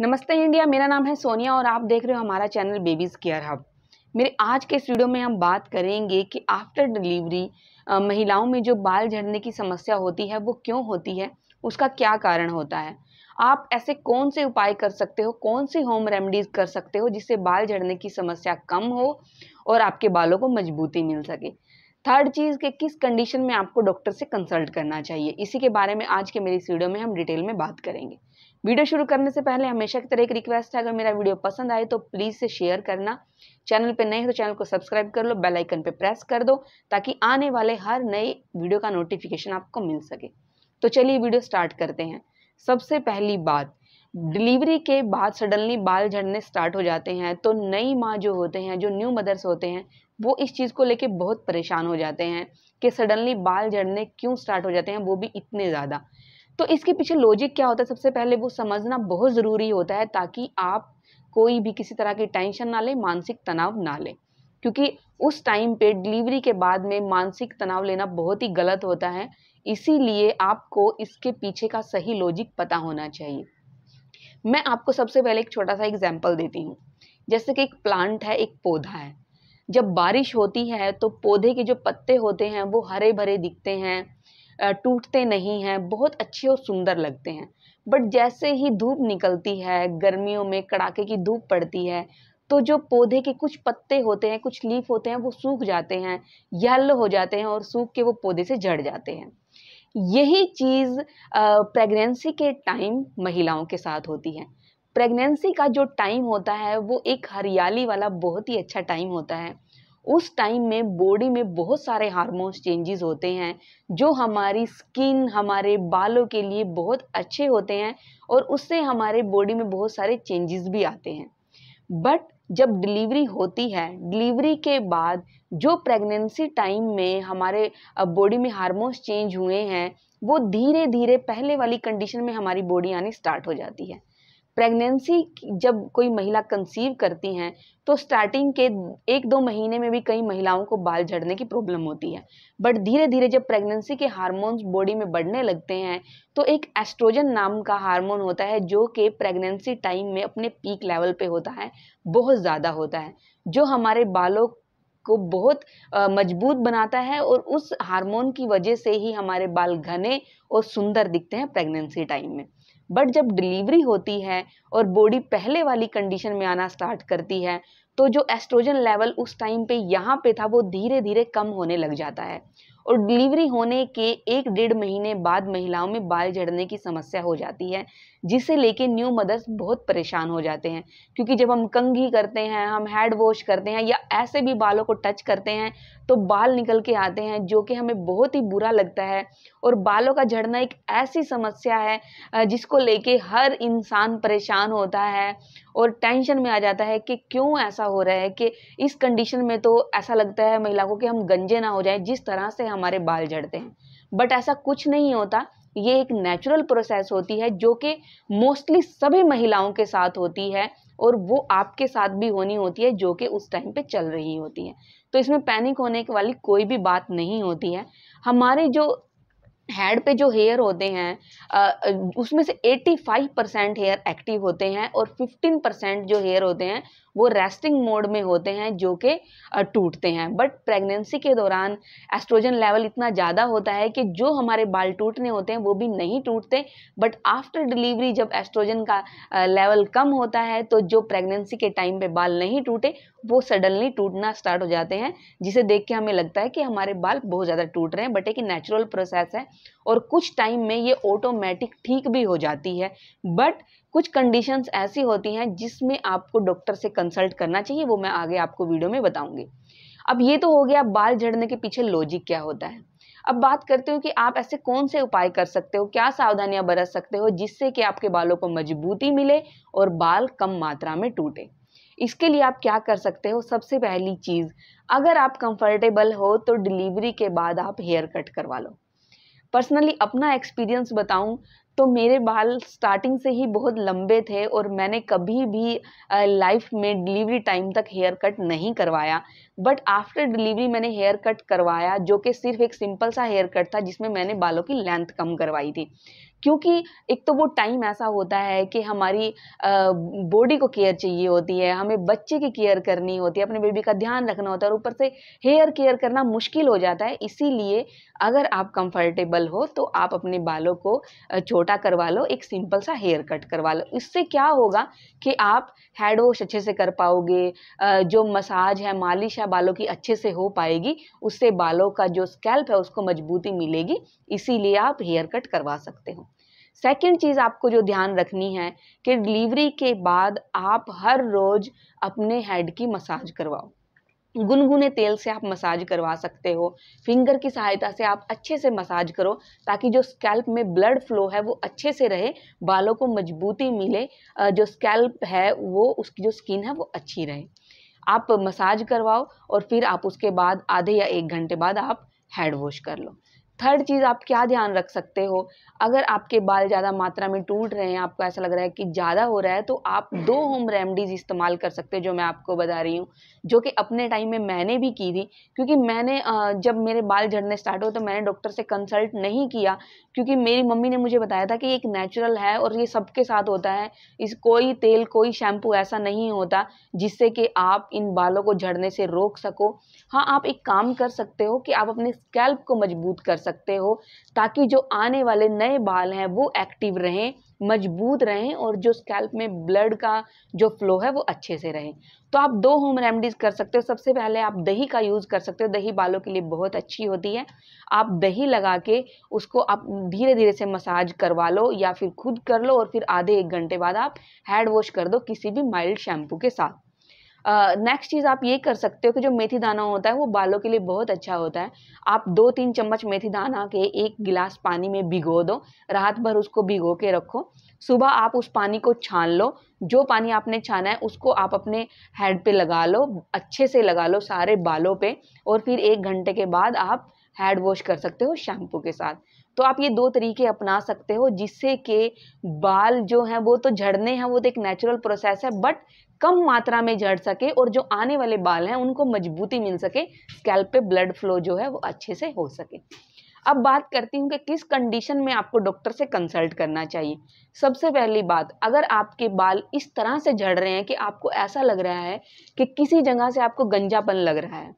नमस्ते इंडिया मेरा नाम है सोनिया और आप देख रहे हो हमारा चैनल बेबीज़ केयर हब मेरे आज के इस वीडियो में हम बात करेंगे कि आफ्टर डिलीवरी महिलाओं में जो बाल झड़ने की समस्या होती है वो क्यों होती है उसका क्या कारण होता है आप ऐसे कौन से उपाय कर सकते हो कौन सी होम रेमडीज़ कर सकते हो जिससे बाल झड़ने की समस्या कम हो और आपके बालों को मजबूती मिल सके थर्ड चीज़ के किस कंडीशन में आपको डॉक्टर से कंसल्ट करना चाहिए इसी के बारे में आज के मेरी इस वीडियो में हम डिटेल में बात करेंगे वीडियो शुरू करने से पहले हमेशा की तरह एक रिक्वेस्ट है अगर मेरा वीडियो पसंद आए तो प्लीज़ से शेयर करना चैनल पर नए हो तो चैनल को सब्सक्राइब कर लो बेल आइकन पे प्रेस कर दो ताकि आने वाले हर नए वीडियो का नोटिफिकेशन आपको मिल सके तो चलिए वीडियो स्टार्ट करते हैं सबसे पहली बात डिलीवरी के बाद सडनली बाल झड़ने स्टार्ट हो जाते हैं तो नई माँ जो होते हैं जो न्यू मदर्स होते हैं वो इस चीज़ को लेके बहुत परेशान हो जाते हैं कि सडनली बाल झड़ने क्यों स्टार्ट हो जाते हैं वो भी इतने ज़्यादा तो इसके पीछे लॉजिक क्या होता है सबसे पहले वो समझना बहुत ज़रूरी होता है ताकि आप कोई भी किसी तरह की टेंशन ना लें मानसिक तनाव ना लें क्योंकि उस टाइम पे डिलीवरी के बाद में मानसिक तनाव लेना बहुत ही गलत होता है इसीलिए आपको इसके पीछे का सही लॉजिक पता होना चाहिए मैं आपको सबसे पहले एक छोटा सा एग्जाम्पल देती हूँ जैसे कि एक प्लांट है एक पौधा है जब बारिश होती है तो पौधे के जो पत्ते होते हैं वो हरे भरे दिखते हैं टूटते नहीं हैं बहुत अच्छे और सुंदर लगते हैं बट जैसे ही धूप निकलती है गर्मियों में कड़ाके की धूप पड़ती है तो जो पौधे के कुछ पत्ते होते हैं कुछ लीफ होते हैं वो सूख जाते हैं येलो हो जाते हैं और सूख के वो पौधे से जड़ जाते हैं यही चीज़ प्रेगनेंसी के टाइम महिलाओं के साथ होती है प्रेगनेंसी का जो टाइम होता है वो एक हरियाली वाला बहुत ही अच्छा टाइम होता है उस टाइम में बॉडी में बहुत सारे हार्मोन्स चेंजेस होते हैं जो हमारी स्किन हमारे बालों के लिए बहुत अच्छे होते हैं और उससे हमारे बॉडी में बहुत सारे चेंजेस भी आते हैं बट जब डिलीवरी होती है डिलीवरी के बाद जो प्रेगनेंसी टाइम में हमारे बॉडी में हार्मोन्स चेंज हुए हैं वो धीरे धीरे पहले वाली कंडीशन में हमारी बॉडी आनी स्टार्ट हो जाती है प्रेगनेंसी जब कोई महिला कंसीव करती हैं तो स्टार्टिंग के एक दो महीने में भी कई महिलाओं को बाल झड़ने की प्रॉब्लम होती है बट धीरे धीरे जब प्रेगनेंसी के हार्मोन्स बॉडी में बढ़ने लगते हैं तो एक एस्ट्रोजन नाम का हार्मोन होता है जो कि प्रेगनेंसी टाइम में अपने पीक लेवल पे होता है बहुत ज़्यादा होता है जो हमारे बालों को बहुत मजबूत बनाता है और उस हार्मोन की वजह से ही हमारे बाल घने और सुंदर दिखते हैं प्रेगनेंसी टाइम में बट जब डिलीवरी होती है और बॉडी पहले वाली कंडीशन में आना स्टार्ट करती है तो जो एस्ट्रोजन लेवल उस टाइम पे यहाँ पे था वो धीरे धीरे कम होने लग जाता है और डिलीवरी होने के एक डेढ़ महीने बाद महिलाओं में बाल झड़ने की समस्या हो जाती है जिसे लेके न्यू मदर्स बहुत परेशान हो जाते हैं क्योंकि जब हम कंघी करते हैं हम हेड वॉश करते हैं या ऐसे भी बालों को टच करते हैं तो बाल निकल के आते हैं जो कि हमें बहुत ही बुरा लगता है और बालों का झड़ना एक ऐसी समस्या है जिसको लेके हर इंसान परेशान होता है और टेंशन में आ जाता है कि क्यों ऐसा हो रहा है कि इस कंडीशन में तो ऐसा लगता है महिला को कि हम गंजे ना हो जाएं जिस तरह से हम हमारे बाल झड़ते हैं बट ऐसा कुछ नहीं होता ये एक नेचुरल प्रोसेस होती है जो कि मोस्टली सभी महिलाओं के साथ होती है और वो आपके साथ भी होनी होती है जो कि उस टाइम पे चल रही होती है तो इसमें पैनिक होने के वाली कोई भी बात नहीं होती है हमारे जो हेड पे जो हेयर होते हैं उसमें से 85 परसेंट हेयर एक्टिव होते हैं और 15 परसेंट जो हेयर होते हैं वो रेस्टिंग मोड में होते हैं जो कि टूटते हैं बट प्रेगनेंसी के दौरान एस्ट्रोजन लेवल इतना ज़्यादा होता है कि जो हमारे बाल टूटने होते हैं वो भी नहीं टूटते बट आफ्टर डिलीवरी जब एस्ट्रोजन का लेवल कम होता है तो जो प्रेगनेंसी के टाइम पे बाल नहीं टूटे वो सडनली टूटना स्टार्ट हो जाते हैं जिसे देख के हमें लगता है कि हमारे बाल बहुत ज़्यादा टूट रहे हैं बट एक नेचुरल प्रोसेस है और कुछ टाइम में ये ऑटोमेटिक ठीक भी हो जाती है बट कुछ कंडीशंस ऐसी होती हैं जिसमें आपको डॉक्टर से कंसल्ट करना चाहिए वो मैं आगे आपको वीडियो में बताऊंगी अब ये तो हो गया बाल झड़ने के पीछे लॉजिक क्या होता है अब बात करते हो कि आप ऐसे कौन से उपाय कर सकते हो क्या सावधानियां बरत सकते हो जिससे कि आपके बालों को मजबूती मिले और बाल कम मात्रा में टूटे इसके लिए आप क्या कर सकते हो सबसे पहली चीज़ अगर आप कंफर्टेबल हो तो डिलीवरी के बाद आप हेयर कट करवा लो पर्सनली अपना एक्सपीरियंस बताऊं तो मेरे बाल स्टार्टिंग से ही बहुत लंबे थे और मैंने कभी भी लाइफ में डिलीवरी टाइम तक हेयर कट नहीं करवाया बट आफ्टर डिलीवरी मैंने हेयर कट करवाया जो कि सिर्फ एक सिंपल सा हेयर कट था जिसमें मैंने बालों की लेंथ कम करवाई थी क्योंकि एक तो वो टाइम ऐसा होता है कि हमारी बॉडी को केयर चाहिए होती है हमें बच्चे की केयर करनी होती है अपने बेबी का ध्यान रखना होता है और ऊपर से हेयर केयर करना मुश्किल हो जाता है इसीलिए अगर आप कंफर्टेबल हो तो आप अपने बालों को छोटे छोटा करवा लो एक सिंपल सा हेयर कट करवा लो इससे क्या होगा कि आप हेड वॉश अच्छे से कर पाओगे जो मसाज है मालिश है बालों की अच्छे से हो पाएगी उससे बालों का जो स्कैल्प है उसको मजबूती मिलेगी इसीलिए आप हेयर कट करवा सकते हो सेकेंड चीज़ आपको जो ध्यान रखनी है कि डिलीवरी के बाद आप हर रोज़ अपने हेड की मसाज करवाओ गुनगुने तेल से आप मसाज करवा सकते हो फिंगर की सहायता से आप अच्छे से मसाज करो ताकि जो स्कैल्प में ब्लड फ्लो है वो अच्छे से रहे बालों को मजबूती मिले जो स्कैल्प है वो उसकी जो स्किन है वो अच्छी रहे आप मसाज करवाओ और फिर आप उसके बाद आधे या एक घंटे बाद आप हेड वॉश कर लो थर्ड चीज़ आप क्या ध्यान रख सकते हो अगर आपके बाल ज़्यादा मात्रा में टूट रहे हैं आपको ऐसा लग रहा है कि ज़्यादा हो रहा है तो आप दो होम रेमडीज़ इस्तेमाल कर सकते हो जो मैं आपको बता रही हूँ जो कि अपने टाइम में मैंने भी की थी क्योंकि मैंने जब मेरे बाल झड़ने स्टार्ट हो तो मैंने डॉक्टर से कंसल्ट नहीं किया क्योंकि मेरी मम्मी ने मुझे बताया था कि एक नेचुरल है और ये सबके साथ होता है इस कोई तेल कोई शैम्पू ऐसा नहीं होता जिससे कि आप इन बालों को झड़ने से रोक सको हाँ आप एक काम कर सकते हो कि आप अपने स्कैल्प को मजबूत कर सकते सकते हो ताकि जो आने वाले नए बाल हैं वो एक्टिव रहें मजबूत रहें और जो स्कैल्प में ब्लड का जो फ्लो है वो अच्छे से रहे तो आप दो होम रेमडीज़ कर सकते हो सबसे पहले आप दही का यूज़ कर सकते हो दही बालों के लिए बहुत अच्छी होती है आप दही लगा के उसको आप धीरे धीरे से मसाज करवा लो या फिर खुद कर लो और फिर आधे एक घंटे बाद आप हैड वॉश कर दो किसी भी माइल्ड शैम्पू के साथ नेक्स्ट चीज़ आप ये कर सकते हो कि जो मेथी दाना होता है वो बालों के लिए बहुत अच्छा होता है आप दो तीन चम्मच मेथी दाना के एक गिलास पानी में भिगो दो रात भर उसको भिगो के रखो सुबह आप उस पानी को छान लो जो पानी आपने छाना है उसको आप अपने हेड पे लगा लो अच्छे से लगा लो सारे बालों पे और फिर एक घंटे के बाद आप हेड वॉश कर सकते हो शैम्पू के साथ तो आप ये दो तरीके अपना सकते हो जिससे कि बाल जो हैं वो तो झड़ने हैं वो तो एक नेचुरल प्रोसेस है बट कम मात्रा में झड़ सके और जो आने वाले बाल हैं उनको मजबूती मिल सके स्कैल्प पे ब्लड फ्लो जो है वो अच्छे से हो सके अब बात करती हूँ कि किस कंडीशन में आपको डॉक्टर से कंसल्ट करना चाहिए सबसे पहली बात अगर आपके बाल इस तरह से झड़ रहे हैं कि आपको ऐसा लग रहा है कि किसी जगह से आपको गंजापन लग रहा है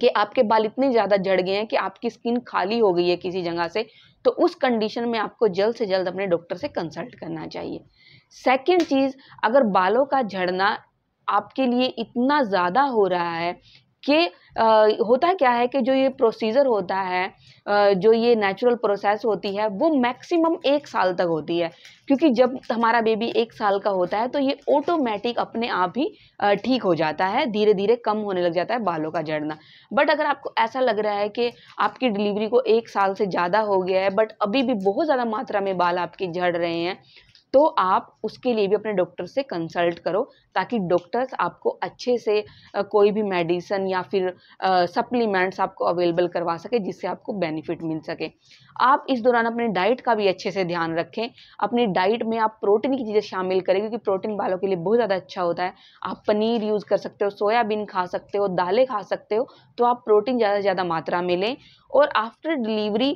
कि आपके बाल इतने ज़्यादा जड़ गए हैं कि आपकी स्किन खाली हो गई है किसी जगह से तो उस कंडीशन में आपको जल्द से जल्द अपने डॉक्टर से कंसल्ट करना चाहिए सेकेंड चीज़ अगर बालों का झड़ना आपके लिए इतना ज़्यादा हो रहा है कि होता क्या है कि जो ये प्रोसीजर होता है जो ये नेचुरल प्रोसेस होती है वो मैक्सिमम एक साल तक होती है क्योंकि जब हमारा बेबी एक साल का होता है तो ये ऑटोमेटिक अपने आप ही ठीक हो जाता है धीरे धीरे कम होने लग जाता है बालों का जड़ना बट अगर आपको ऐसा लग रहा है कि आपकी डिलीवरी को एक साल से ज़्यादा हो गया है बट अभी भी बहुत ज़्यादा मात्रा में बाल आपके झड़ रहे हैं तो आप उसके लिए भी अपने डॉक्टर से कंसल्ट करो ताकि डॉक्टर्स आपको अच्छे से कोई भी मेडिसिन या फिर सप्लीमेंट्स आपको अवेलेबल करवा सके जिससे आपको बेनिफिट मिल सके आप इस दौरान अपने डाइट का भी अच्छे से ध्यान रखें अपनी डाइट में आप प्रोटीन की चीज़ें शामिल करें क्योंकि प्रोटीन बालों के लिए बहुत ज़्यादा अच्छा होता है आप पनीर यूज़ कर सकते हो सोयाबीन खा सकते हो दालें खा सकते हो तो आप प्रोटीन ज़्यादा से ज़्यादा मात्रा में लें और आफ्टर डिलीवरी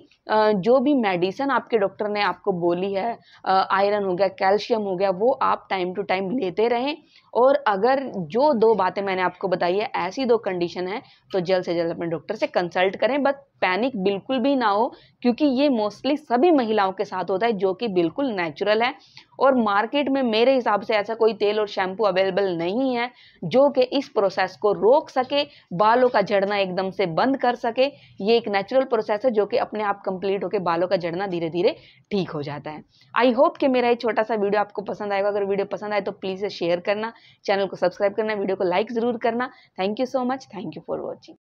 जो भी मेडिसिन आपके डॉक्टर ने आपको बोली है आयरन हो गया गया कैल्शियम हो गया वो आप टाइम टू टाइम लेते रहें और अगर जो दो बातें मैंने आपको बताई है ऐसी दो कंडीशन है तो जल्द से जल्द अपने डॉक्टर से कंसल्ट करें बट पैनिक बिल्कुल भी ना हो क्योंकि ये मोस्टली सभी महिलाओं के साथ होता है जो कि बिल्कुल नेचुरल है और मार्केट में मेरे हिसाब से ऐसा कोई तेल और शैम्पू अवेलेबल नहीं है जो कि इस प्रोसेस को रोक सके बालों का झड़ना एकदम से बंद कर सके ये एक नेचुरल प्रोसेस है जो कि अपने आप कंप्लीट होकर बालों का झड़ना धीरे धीरे ठीक हो जाता है आई होप कि मेरा ये छोटा सा वीडियो आपको पसंद आएगा अगर वीडियो पसंद आए तो प्लीज़ शेयर करना चैनल को सब्सक्राइब करना वीडियो को लाइक ज़रूर करना thank you so much thank you for watching